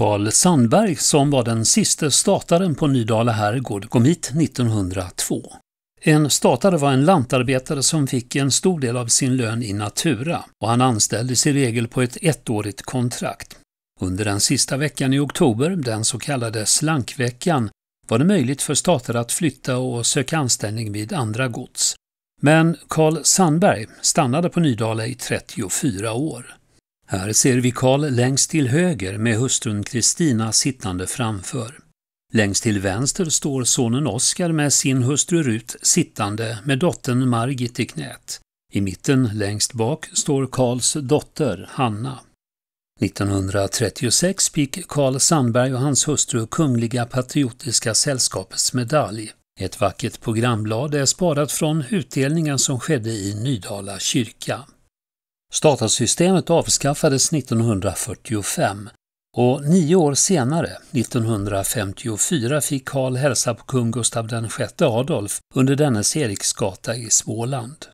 Karl Sandberg som var den siste stataren på Nydala herrgård kom hit 1902. En statare var en lantarbetare som fick en stor del av sin lön i natura och han anställdes i regel på ett ettårigt kontrakt. Under den sista veckan i oktober, den så kallade slankveckan, var det möjligt för statare att flytta och söka anställning vid andra gods. Men Karl Sandberg stannade på Nydala i 34 år. Här ser vi Karl längst till höger med hustrun Kristina sittande framför. Längst till vänster står sonen Oskar med sin hustru Rut sittande med dottern Margit i knät. I mitten längst bak står Karls dotter Hanna. 1936 fick Karl Sandberg och hans hustru Kungliga Patriotiska Sällskapets medalj. Ett vackert programblad är sparat från utdelningen som skedde i Nydala kyrka. Statarsystemet avskaffades 1945 och nio år senare, 1954, fick Karl hälsa på kung Gustav VI Adolf under dennes Eriksgata i Småland.